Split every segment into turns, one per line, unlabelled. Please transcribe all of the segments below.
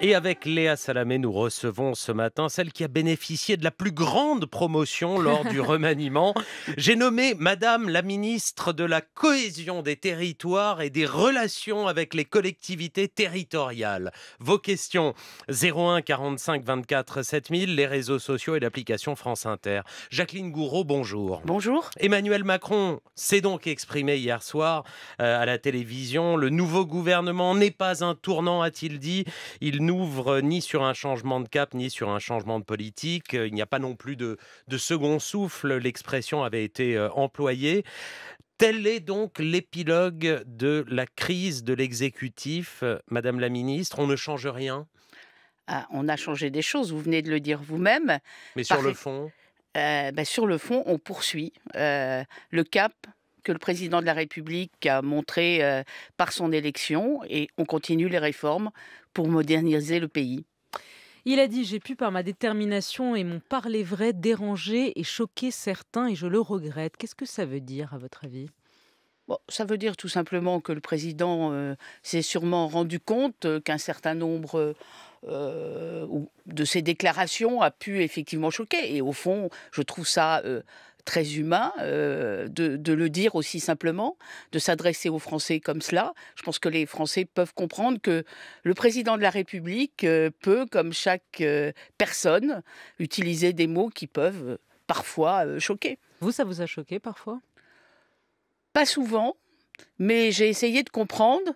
Et avec Léa Salamé, nous recevons ce matin celle qui a bénéficié de la plus grande promotion lors du remaniement. J'ai nommé Madame la ministre de la Cohésion des Territoires et des Relations avec les collectivités territoriales. Vos questions 01 45 24 7000, les réseaux sociaux et l'application France Inter. Jacqueline Gouraud, bonjour. Bonjour. Emmanuel Macron s'est donc exprimé hier soir euh, à la télévision. Le nouveau gouvernement n'est pas un tournant, a-t-il dit. Il n'ouvre ni sur un changement de cap, ni sur un changement de politique. Il n'y a pas non plus de, second souffle. L'expression avait été euh, employée. Tel est donc l'épilogue de la crise de l'exécutif, euh, Madame la Ministre. On ne change rien
ah, On a changé des choses, vous venez de le dire vous-même. Mais sur le fond euh, bah, sur le fond, on poursuit le cap que le président de la République a montré euh, par son élection et on continue les réformes pour moderniser
le pays. Il a dit J'ai pu, par ma détermination et mon parler vrai, déranger et choquer certains et je le regrette. Qu'est-ce que ça veut dire, à votre avis Bon, ça veut
dire tout simplement que le président euh, s'est sûrement rendu compte euh, qu'un certain nombre de ses déclarations a pu effectivement choquer. Et au fond, je trouve ça euh, très humain euh, de, le dire aussi simplement, de s'adresser aux Français comme cela. Je pense que les Français peuvent comprendre que le président de la République euh, peut, comme chaque euh, personne, utiliser des mots qui peuvent parfois choquer. Vous, ça vous a choqué parfois Pas souvent, mais j'ai essayé de comprendre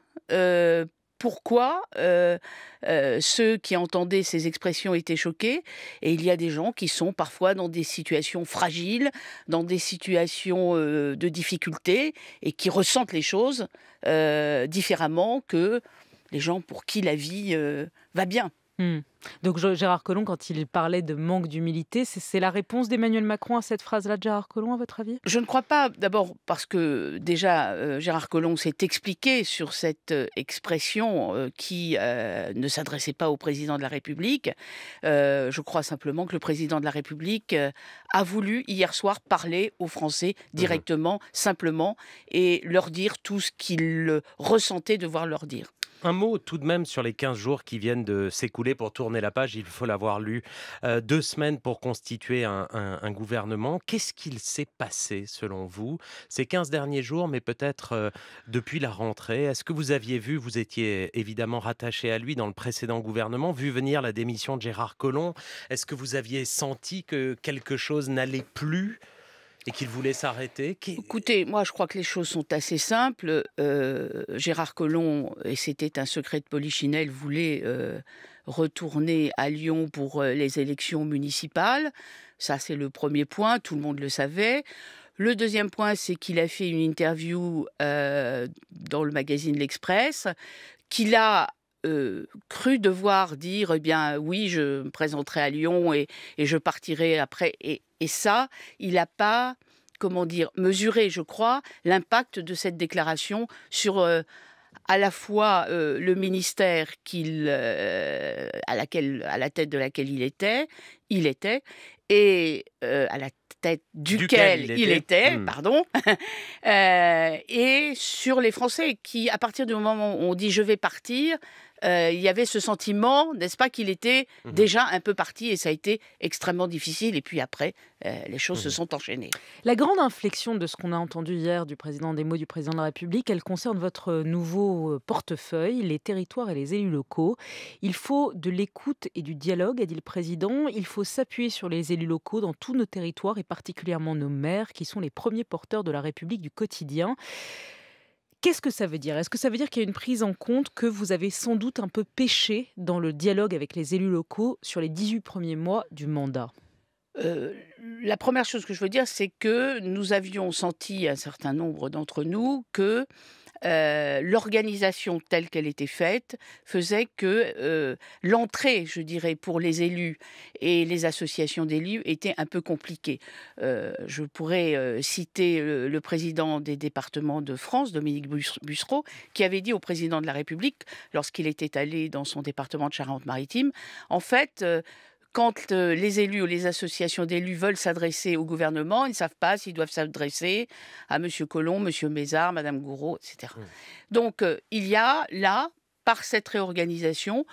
pourquoi euh, euh, ceux qui entendaient ces expressions étaient choqués. Et il y a des gens qui sont parfois dans des situations fragiles, dans des situations euh, de difficulté, et qui ressentent les choses différemment que les gens pour qui la vie va
bien. Hmm. Donc Gérard Collomb, quand il parlait de manque d'humilité, c'est la réponse d'Emmanuel Macron à cette phrase-là de Gérard Collomb, à votre avis Je ne crois pas, d'abord parce que déjà euh, Gérard
Collomb s'est expliqué sur cette euh, expression euh, qui ne s'adressait pas au président de la République. je crois simplement que le président de la République a voulu hier soir parler aux Français mhm. directement, simplement, et leur dire tout ce qu'il ressentait devoir leur dire
un mot tout de même sur les 15 jours qui viennent de s'écouler pour tourner la page. Il faut l'avoir lu. Euh, deux semaines pour constituer un, gouvernement. Qu'est-ce qu'il s'est passé selon vous ces 15 derniers jours, mais peut-être euh, depuis la rentrée Est-ce que vous aviez vu, vous étiez évidemment rattaché à lui dans le précédent gouvernement, vu venir la démission de Gérard Collomb Est-ce que vous aviez senti que quelque chose n'allait
plus et qu'il voulait s'arrêter Écoutez, moi je crois que les choses sont assez simples. Euh, Gérard Collomb, et c'était un secret de Polichinelle, voulait euh, retourner à Lyon pour euh, les élections municipales. Ça c'est le premier point, tout le monde le savait. Le deuxième point, c'est qu'il a fait une interview dans le magazine L'Express, qu'il a euh, cru devoir dire, eh bien oui, je me présenterai à Lyon et, je partirai après. Et, et ça, il n'a pas, comment dire, mesuré, je crois, l'impact de cette déclaration sur... Euh, à la fois euh, le ministère qu'il, à, laquelle, à la tête de laquelle il était, il était, et à la tête duquel, il, était, hmm. pardon, et sur les Français qui, à partir du moment où on dit je vais partir, euh, il y avait ce sentiment, n'est-ce pas, qu'il était mhm. déjà un peu parti et ça a été extrêmement difficile. Et puis après, euh, les choses se mhm. sont enchaînées.
La grande inflexion de ce qu'on a entendu hier du président des mots du président de la République, elle concerne votre nouveau euh, portefeuille, les territoires et les élus locaux. Il faut de l'écoute et du dialogue, a dit le président. Il faut s'appuyer sur les élus locaux dans tous nos territoires et particulièrement nos maires qui sont les premiers porteurs de la République du quotidien. Qu'est-ce que ça veut dire Est-ce que ça veut dire qu'il y a une prise en compte que vous avez sans doute un peu pêché dans le dialogue avec les élus locaux sur les 18 premiers mois du mandat euh, la
première chose que je veux dire, c'est que nous avions senti, un certain nombre d'entre nous, que euh, l'organisation telle qu'elle était faite faisait que euh, l'entrée, je dirais, pour les élus et les associations d'élus était un peu compliquée. Euh, je pourrais citer le, le, président des départements de France, Dominique Bussereau, qui avait dit au président de la République, lorsqu'il était allé dans son département de Charente-Maritime, en fait, quand euh, les élus ou les associations d'élus veulent s'adresser au gouvernement, ils ne savent pas s'ils doivent s'adresser à M. Colomb, M. Mézard, Mme Gouraud, etc. Mmh. Donc euh, il y a là, par cette réorganisation,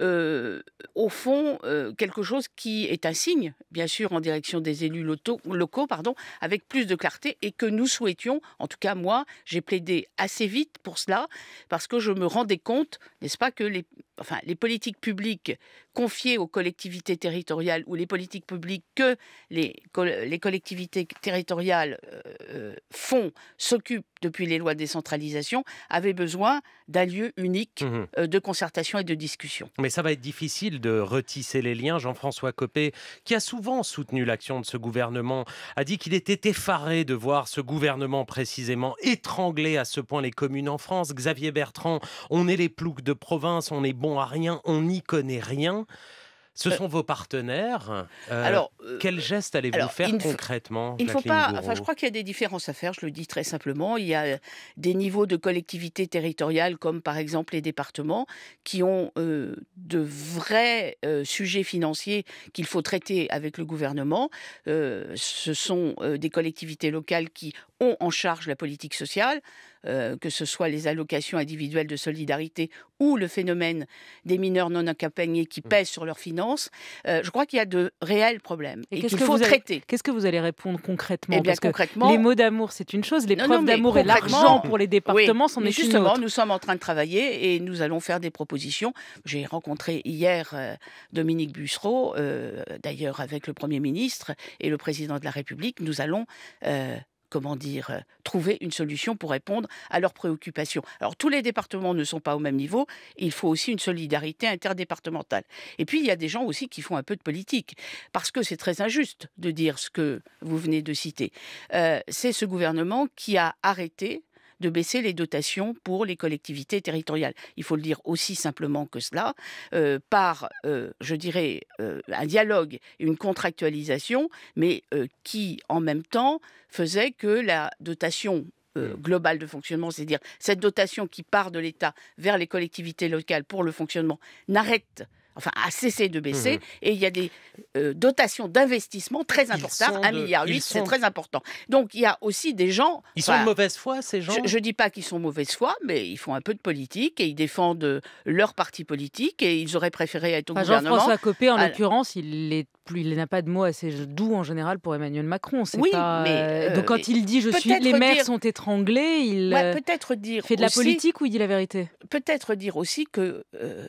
euh, au fond, quelque chose qui est un signe, bien sûr, en direction des élus locaux, locaux pardon, avec plus de clarté et que nous souhaitions, en tout cas moi, j'ai plaidé assez vite pour cela, parce que je me rendais compte, n'est-ce pas, que les enfin, les politiques publiques confiées aux collectivités territoriales ou les politiques publiques que les, les collectivités territoriales euh, euh, font, s'occupent depuis les lois de décentralisation, avaient besoin d'un lieu unique mmh euh, de concertation et de discussion.
Mais ça va être difficile de retisser les liens. Jean-François Copé, qui a souvent soutenu l'action de ce gouvernement, a dit qu'il était effaré de voir ce gouvernement précisément étrangler à ce point les communes en France. Xavier Bertrand, on est les ploucs de province, on est bon à rien, on n'y connaît rien. Ce euh, sont vos partenaires. Euh, alors, euh, quel geste allez-vous faire concrètement Il faut pas. je crois
qu'il y a des différences à faire. Je le dis très simplement. Il y a des niveaux de collectivités territoriales, comme par exemple les départements, qui ont de vrais sujets financiers qu'il faut traiter avec le gouvernement. ce sont des collectivités locales qui ont en charge la politique sociale. Euh, que ce soit les allocations individuelles de solidarité ou le phénomène des mineurs non accompagnés qui mmh. pèsent sur leurs finances, euh, je crois qu'il y a de réels problèmes et, qu'il faut traiter.
Qu'est-ce que vous allez répondre eh concrètement, les mots d'amour, c'est une chose, les preuves d'amour et l'argent pour les départements, c'en est une autre.
nous sommes en train de travailler et nous allons faire des propositions. J'ai rencontré hier euh, Dominique Bussereau, d'ailleurs avec le Premier ministre et le Président de la République. Nous allons comment dire, euh, trouver une solution pour répondre à leurs préoccupations. Alors tous les départements ne sont pas au même niveau, il faut aussi une solidarité interdépartementale. Et puis il y a des gens aussi qui font un peu de politique, parce que c'est très injuste de dire ce que vous venez de citer. Euh, c'est ce gouvernement qui a arrêté de baisser les dotations pour les collectivités territoriales. Il faut le dire aussi simplement que cela, euh, par, euh, je dirais, euh, un dialogue, une contractualisation, mais qui, en même temps, faisait que la dotation mm. globale de fonctionnement, c'est-à-dire cette dotation qui part de l'État vers les collectivités locales pour le fonctionnement, n'arrête enfin a cessé de baisser, mhm. et il y a des euh, dotations d'investissement très importantes, 1,8 milliard, c'est très important. Donc il y a aussi des gens... Ils sont de mauvaise foi, ces gens Je ne dis pas qu'ils sont de mauvaise foi, mais ils font un peu de politique, et ils défendent leur parti politique, et ils auraient préféré être au gouvernement. françois Copé, en
l'occurrence, il est plus, il n'a pas de mots assez doux en général pour Emmanuel Macron. Oui, mais euh, euh, donc quand il dit je suis, les maires sont étranglés, il euh, peut-être dire fait de la politique ou il dit la vérité.
Peut-être dire aussi que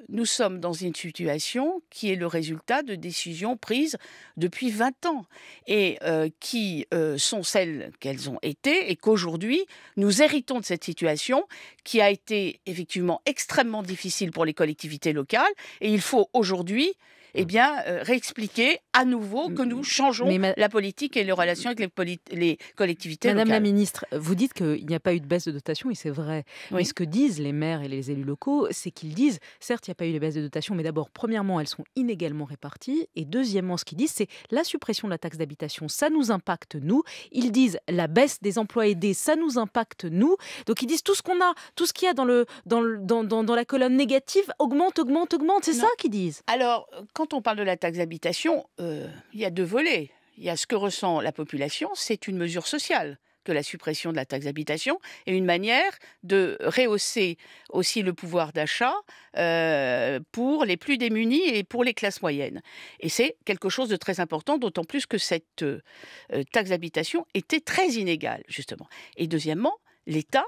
nous sommes dans une situation qui est le résultat de décisions prises depuis 20 ans et qui sont celles qu'elles ont été et qu'aujourd'hui nous héritons de cette situation qui a été effectivement extrêmement difficile pour les collectivités locales et il faut aujourd'hui eh mmh. bien, euh, réexpliquer à nouveau que mmh, nous mmh. changeons la politique et les relations avec les, collectivités Madame locales. la
ministre, vous dites qu'il n'y a pas eu de baisse de dotation, et c'est vrai. Mais ce que disent les maires et les élus locaux, c'est qu'ils disent, certes, il n'y a pas eu de baisse de dotation, mais d'abord, premièrement, elles sont inégalement réparties, et deuxièmement, ce qu'ils disent, c'est la suppression de la taxe d'habitation, ça nous impacte, nous. Ils disent, la baisse des emplois aidés, ça nous impacte, nous. Donc ils disent, tout ce qu'on a, tout ce qu'il y a dans, le, dans, la colonne négative augmente, augmente, augmente. C'est ça qu'ils disent.
Alors, quand on parle de la taxe d'habitation, euh, il y a deux volets. Il y a ce que ressent la population, c'est une mesure sociale que la suppression de la taxe d'habitation est une manière de rehausser aussi le pouvoir d'achat euh, pour les plus démunis et pour les classes moyennes. Et c'est quelque chose de très important, d'autant plus que cette euh, taxe d'habitation était très inégale, justement. Et deuxièmement, l'État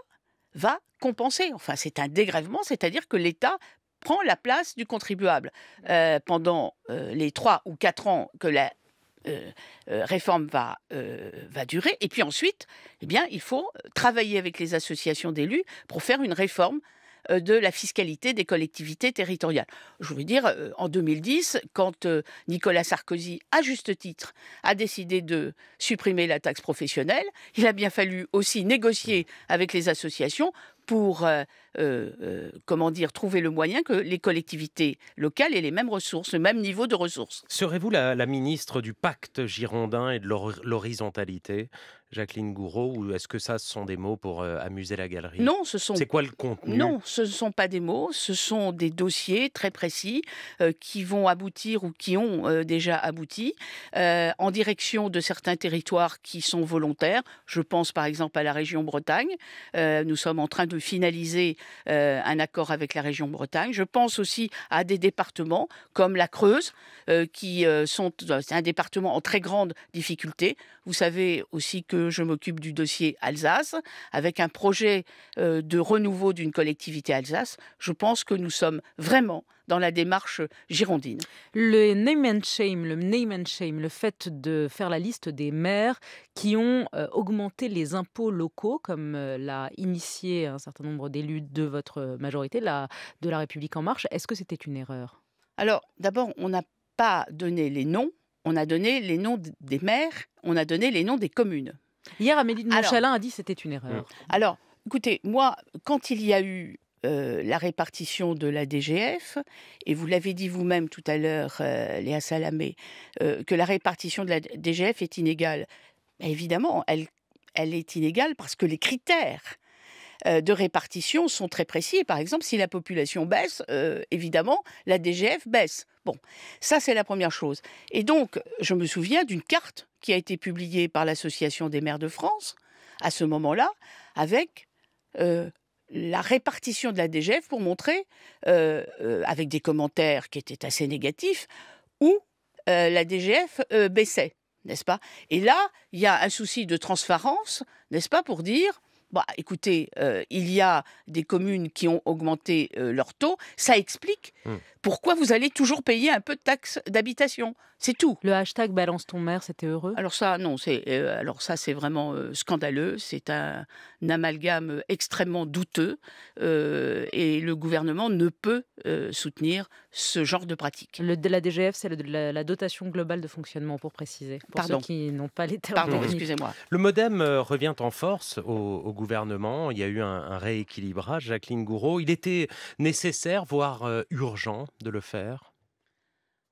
va compenser. Enfin, c'est un dégrèvement, c'est-à-dire que l'État prend la place du contribuable. Mmh. Euh, pendant euh, les trois ou quatre ans que la euh, réforme va, va durer. Et puis ensuite, eh bien, il faut travailler avec les associations d'élus pour faire une réforme euh, de la fiscalité des collectivités territoriales. Je veux dire, euh, en 2010, quand euh, Nicolas Sarkozy, à juste titre, a décidé de supprimer la taxe professionnelle, il a bien fallu aussi négocier avec les associations pour comment dire trouver le moyen que les collectivités locales aient les mêmes ressources, le même niveau de ressources.
Serez-vous la, la, ministre du pacte girondin et de l'horizontalité Jacqueline Gouraud, ou est-ce que ça, ce sont des mots pour euh, amuser la galerie Non, ce sont. C'est quoi le contenu Non,
ce ne sont pas des mots, ce sont des dossiers très précis euh, qui vont aboutir ou qui ont euh, déjà abouti en direction de certains territoires qui sont volontaires. Je pense par exemple à la région Bretagne. nous sommes en train de finaliser un accord avec la région Bretagne. Je pense aussi à des départements comme la Creuse, qui sont un département en très grande difficulté. Vous savez aussi que je m'occupe du dossier Alsace, avec un projet euh, de renouveau d'une collectivité Alsace, je pense que nous sommes vraiment dans la démarche girondine.
Le name and shame, le name and shame, le fait de faire la liste des maires qui ont euh, augmenté les impôts locaux, comme euh, l'a initié un certain nombre d'élus de votre majorité, la, de la République en marche, est-ce que c'était une erreur Alors,
d'abord, on n'a
pas donné les noms, on a donné les noms des maires, on a donné
les noms des communes. Hier, Amélie de a dit que c'était une erreur. Alors, écoutez, moi, quand il y a eu euh, la répartition de la DGF, et vous l'avez dit vous-même tout à l'heure, euh, Léa Salamé, euh, que la répartition de la DGF est inégale. évidemment, elle, est inégale parce que les critères de répartition sont très précis. par exemple, si la population baisse, évidemment, la DGF baisse. Bon, ça c'est la première chose. Et donc, je me souviens d'une carte qui a été publié par l'Association des maires de France à ce moment-là, avec euh, la répartition de la DGF pour montrer, euh, euh, avec des commentaires qui étaient assez négatifs, où la DGF baissait, n'est-ce pas Et là, il y a un souci de transparence, n'est-ce pas, pour dire bah, écoutez, euh, il y a des communes qui ont augmenté euh, leur taux. Ça explique mmh. pourquoi vous allez toujours payer un peu de taxes d'habitation. C'est tout. Le hashtag balance ton maire, c'était heureux. Alors ça, non, c'est euh, alors ça, c'est vraiment scandaleux. C'est un, amalgame extrêmement douteux
et le gouvernement ne peut soutenir ce genre de pratique. Le, la DGF, c'est la, dotation globale de fonctionnement, pour préciser. Pour Pardon. Ceux qui n'ont pas les termes. Pardon, excusez-moi.
Le MoDem revient en force au gouvernement il y a eu un, rééquilibrage, Jacqueline Gouraud. Il était nécessaire, voire euh, urgent, de le faire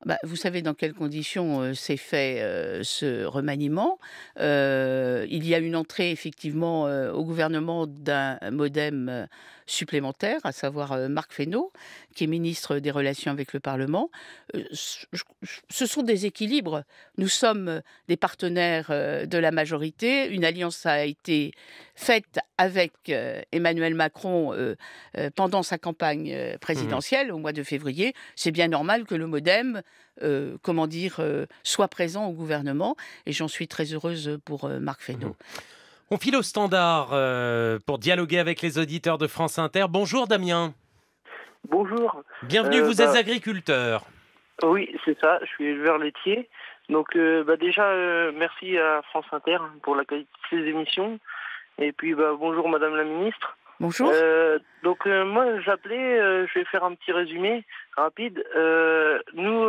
bah, vous savez dans quelles conditions euh, s'est fait euh, ce remaniement. il y a une entrée effectivement au gouvernement d'un modem supplémentaires, à savoir euh, Marc Fesneau, qui est ministre des Relations avec le Parlement. Euh, ce sont des équilibres. Nous sommes euh, des partenaires de la majorité. Une alliance a été faite avec Emmanuel Macron pendant sa campagne mmh présidentielle au mois de février. C'est bien normal que le modem comment dire, soit présent au gouvernement. Et j'en suis très heureuse pour Marc Fesneau. Mmh
on file au standard euh, pour dialoguer avec les auditeurs de France Inter. Bonjour Damien. Bonjour. Bienvenue, euh, vous bah, êtes agriculteur.
Oui, c'est ça, je suis éleveur laitier. Donc euh, bah, déjà, merci à France Inter pour la qualité de ses émissions. Et puis bah, bonjour Madame la Ministre. Bonjour. donc moi j'appelais, je vais faire un petit résumé rapide. nous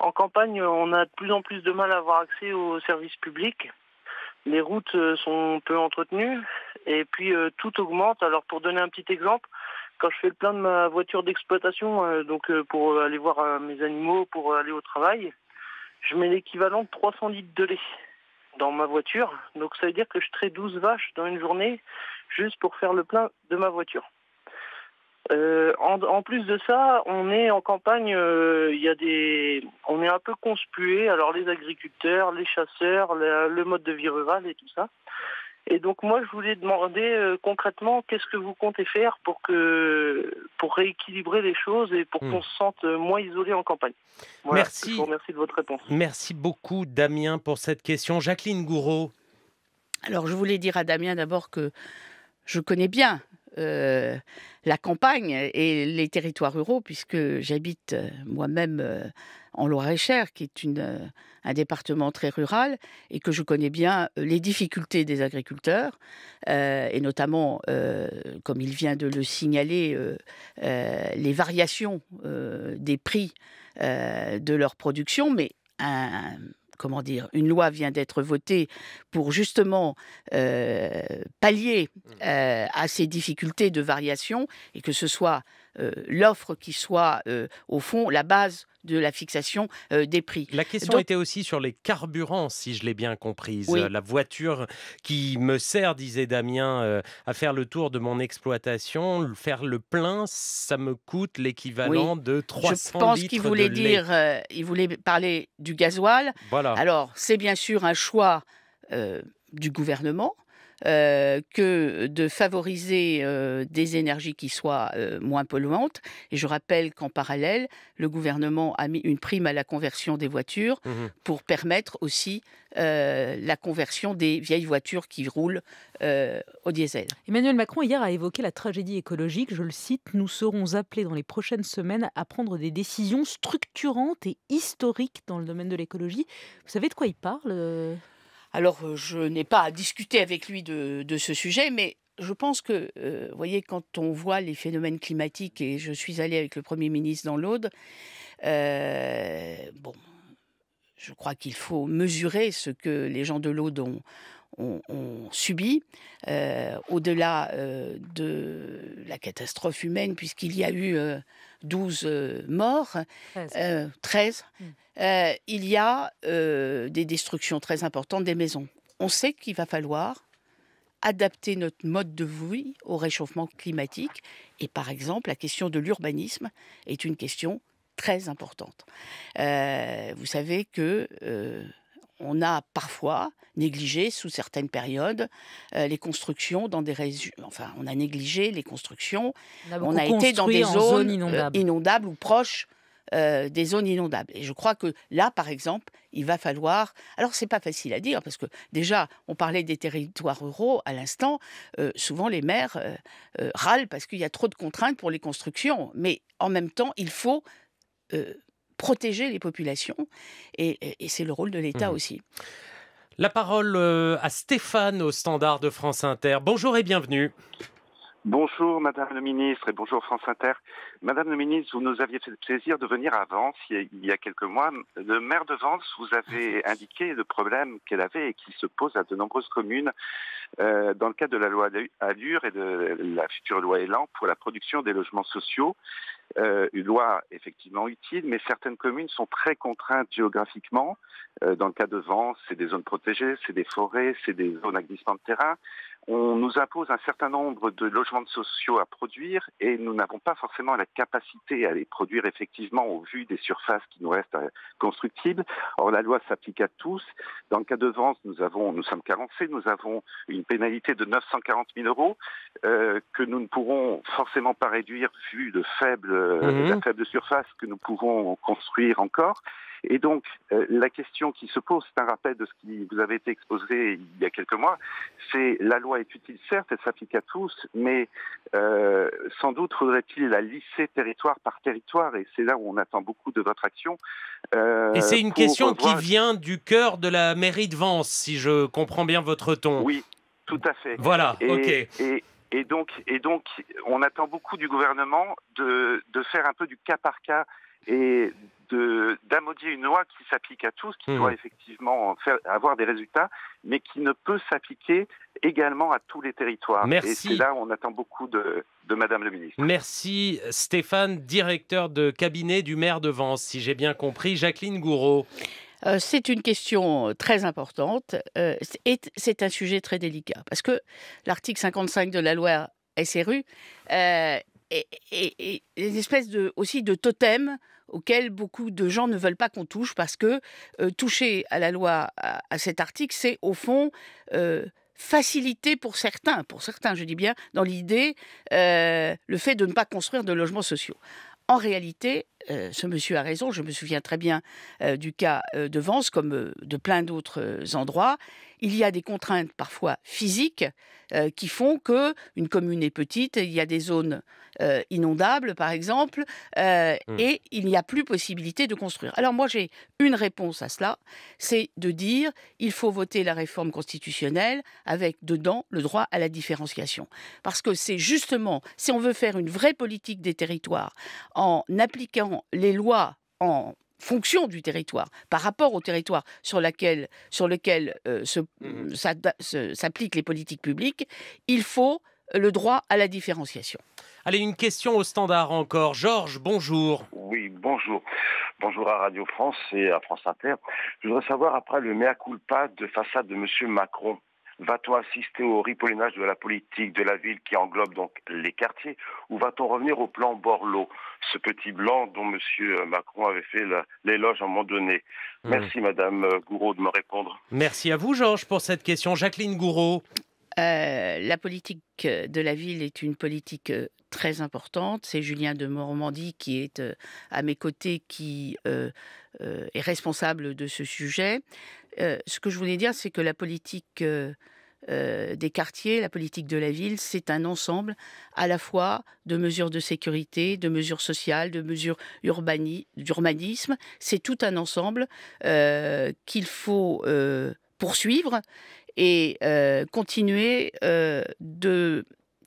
en campagne, on a de plus en plus de mal à avoir accès aux services publics les routes euh, sont peu entretenues et puis euh, tout augmente. Alors pour donner un petit exemple, quand je fais le plein de ma voiture d'exploitation, euh, donc pour aller voir mes animaux, pour aller au travail, je mets l'équivalent de 300 litres de lait dans ma voiture. Donc ça veut dire que je traite 12 vaches dans une journée juste pour faire le plein de ma voiture. Euh, en, plus de ça, on est en campagne, euh, il y a des, on est un peu conspué. Alors les agriculteurs, les chasseurs, le mode de vie rural et tout ça. Et donc moi, je voulais demander euh, concrètement, qu'est-ce que vous comptez faire pour que, pour rééquilibrer les choses et pour hmm. qu'on se sente moins isolé en campagne.
Voilà, merci.
de
votre réponse.
Merci beaucoup, Damien, pour cette question. Jacqueline
Gouraud. Alors je voulais dire à Damien d'abord que je connais bien euh, la campagne et les territoires ruraux, puisque j'habite euh, moi-même euh, en Loire-et-Cher, qui est une, un département très rural, et que je connais bien les difficultés des agriculteurs, et notamment, comme il vient de le signaler, les variations des prix de leur production, mais un comment dire, une loi vient d'être votée pour justement euh, pallier mmh. euh, à ces difficultés de variation, et que ce soit euh, l'offre qui soit, euh, au fond, la base de la fixation euh, des prix. La question était
aussi sur les carburants, si je l'ai bien comprise. la voiture qui me sert, disait Damien, à faire le tour de mon exploitation, faire le plein, ça me coûte l'équivalent de 300 je pense qu'il voulait dire,
il voulait parler du gasoil. Voilà. Alors, c'est bien sûr un choix du gouvernement euh, que de favoriser euh, des énergies qui soient euh, moins polluantes. Et je rappelle qu'en parallèle, le gouvernement a mis une prime à la conversion des voitures mmh pour permettre aussi la conversion des vieilles voitures qui roulent au diesel.
Emmanuel Macron hier a évoqué la tragédie écologique. Je le cite, nous serons appelés dans les prochaines semaines à prendre des décisions structurantes et historiques dans le domaine de l'écologie. Vous savez de quoi il parle
alors, je n'ai pas à discuter avec lui de, ce sujet, mais je pense que, vous voyez, quand on voit les phénomènes climatiques, et je suis allé avec le Premier ministre dans l'Aude, bon, je crois qu'il faut mesurer ce que les gens de l'Aude ont, subi, au-delà de la catastrophe humaine, puisqu'il y a eu 12 euh, morts, 13, euh, mmh. euh, il y a des destructions très importantes des maisons. On sait qu'il va falloir adapter notre mode de vie au réchauffement climatique. Et par exemple, la question de l'urbanisme est une question très importante. vous savez que on a parfois négligé, sous certaines périodes, euh, les constructions dans des régions. Enfin, on a négligé les constructions.
On a, été dans des zones, euh,
inondables. ou proches euh, des zones inondables. Et je crois que là, par exemple, il va falloir. Alors, c'est pas facile à dire parce que déjà, on parlait des territoires ruraux à l'instant. souvent, les maires râlent parce qu'il y a trop de contraintes pour les constructions. Mais en même temps, il faut protéger les populations. Et, c'est le rôle de l'État mmh. aussi. La parole
euh, à Stéphane au standard de France Inter. Bonjour et bienvenue. Bonjour
Madame le ministre et bonjour France Inter. Madame le ministre, vous nous aviez fait le plaisir de venir à Vence il y a quelques mois. Le maire de Vence vous avait indiqué le problème qu'elle avait et qui se pose à de nombreuses communes euh, dans le cadre de la loi Allure et de la future loi Élan pour la production des logements sociaux. Euh, une loi effectivement utile, mais certaines communes sont très contraintes géographiquement. Euh, dans le cas de Vence, c'est des zones protégées, c'est des forêts, c'est des zones à glissement de terrain on nous impose un certain nombre de logements sociaux à produire et nous n'avons pas forcément la capacité à les produire effectivement au vu des surfaces qui nous restent euh, constructibles. Or, la loi s'applique à tous. Dans le cas de Vence, nous avons, nous sommes carencés, nous avons une pénalité de 940 000 euros euh, que nous ne pourrons forcément pas réduire vu de faible, surfaces euh, mhm. la faible surface que nous pouvons construire encore. Et donc, euh, la question qui se pose, c'est un rappel de ce qui vous avait été exposé il y a quelques mois, c'est la loi est utile, certes, elle s'applique à tous, mais euh, sans doute faudrait-il la lisser territoire par territoire, et c'est là où on attend beaucoup de votre action. Euh, et c'est une question qui
vient du cœur de la mairie de Vence, si je comprends bien votre ton. Oui,
tout à fait. Voilà, et, ok. Et, donc, et donc, on attend beaucoup du gouvernement de, de faire un peu du cas par cas et d'amodier une loi qui s'applique à tous, qui mmh. doit effectivement avoir des résultats, mais qui ne peut s'appliquer également à tous les territoires. Merci. Et c'est là où on attend beaucoup de, de Madame le ministre.
Merci Stéphane, directeur de cabinet du maire de Vence, si j'ai
bien compris. Jacqueline Gouraud. Euh, c'est une question très importante euh, et c'est un sujet très délicat parce que l'article 55 de la loi SRU euh, et, espèces une espèce aussi de totem auquel beaucoup de gens ne veulent pas qu'on touche parce que euh, toucher à la loi, à, cet article, c'est au fond euh, faciliter pour certains, pour certains je dis bien, dans l'idée, euh, le fait de ne pas construire de logements sociaux. En réalité, ce monsieur a raison, je me souviens très bien du cas de Vence comme de plein d'autres endroits il y a des contraintes parfois physiques euh, qui font que une commune est petite, il y a des zones euh, inondables par exemple, euh, hmm. et il n'y a plus possibilité de construire. Alors moi j'ai une réponse à cela, c'est de dire il faut voter la réforme constitutionnelle avec dedans le droit à la différenciation, parce que c'est justement si on veut faire une vraie politique des territoires en appliquant les lois en fonction du territoire, par rapport au territoire sur, laquelle, sur lequel euh, mmh euh, s'appliquent les politiques publiques, il faut euh, le droit à la différenciation.
Allez, une question au standard encore. Georges, bonjour. Oui, bonjour.
Bonjour à Radio France et à France Inter. Je voudrais savoir, après le mea culpa de façade de M. Macron, Va-t-on assister au ripollinage de la politique de la ville qui englobe donc les quartiers ou va-t-on revenir au plan Borloo, ce petit blanc dont M. Macron avait fait l'éloge à un moment donné hmm. Merci, Madame Gouraud, de me répondre.
Merci à vous, Georges, pour cette question. Jacqueline Gouraud la politique de la ville est une politique très importante. C'est Julien de Mormandie qui est à mes côtés, qui est responsable de ce sujet. ce que je voulais dire, c'est que la politique des quartiers, la politique de la ville, c'est un ensemble à la fois de mesures de sécurité, de mesures sociales, de mesures d'urbanisme. C'est tout un ensemble qu'il faut poursuivre et euh, continuer euh, de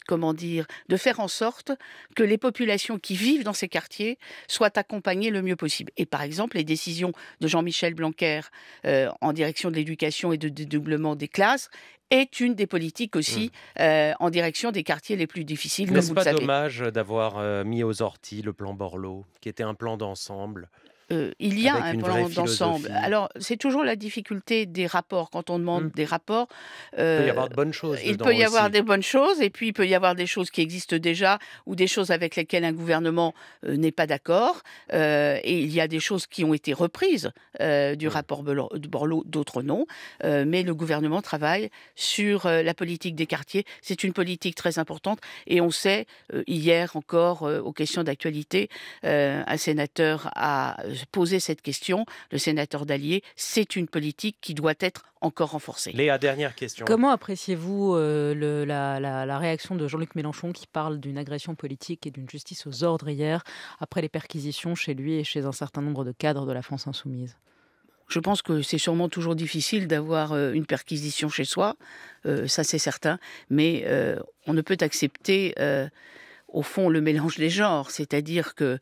comment dire, de faire en sorte que les populations qui vivent dans ces quartiers soient accompagnées le mieux possible. Et par exemple, les décisions de Jean-Michel Blanquer euh, en direction de l'éducation et de dédoublement des classes est une des politiques aussi mmh. en direction des quartiers les plus difficiles. N'est-ce pas
dommage d'avoir mis aux orties le plan Borloo, qui était un plan d'ensemble
euh, il y a un plan d'ensemble. Alors, c'est toujours la difficulté des rapports. Quand on demande mmh. des rapports, il peut y euh, avoir de bonnes
choses. Il peut y avoir des
bonnes choses, et puis il peut y avoir des choses qui existent déjà ou des choses avec lesquelles un gouvernement euh, n'est pas d'accord. et il y a des choses qui ont été reprises du mmh. rapport de Borloo, d'autres non. mais le gouvernement travaille sur la politique des quartiers. C'est une politique très importante, et on sait hier encore aux questions d'actualité, un sénateur a poser cette question, le sénateur Dallier, c'est une politique qui doit être encore renforcée. Léa,
dernière question. Comment
appréciez-vous euh, la, réaction de Jean-Luc Mélenchon qui parle d'une agression politique et d'une justice aux ordres hier, après les perquisitions chez lui et chez un certain nombre de cadres de la France insoumise je pense que c'est sûrement toujours difficile d'avoir euh, une perquisition
chez soi, euh, ça c'est certain, mais on ne peut accepter, au fond, le mélange des genres, c'est-à-dire que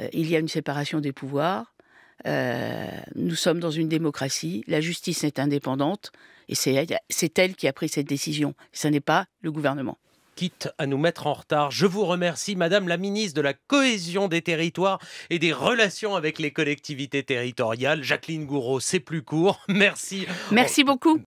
euh, il y a une séparation des pouvoirs. Euh, nous sommes dans une démocratie, la justice est indépendante et c'est elle, elle, qui a pris cette décision, ce n'est pas le gouvernement. Quitte à
nous mettre en retard, je vous remercie, Madame la ministre de la Cohésion des Territoires et des Relations avec les collectivités territoriales. Jacqueline Gouraud, c'est plus court. Merci. Merci
oh, beaucoup.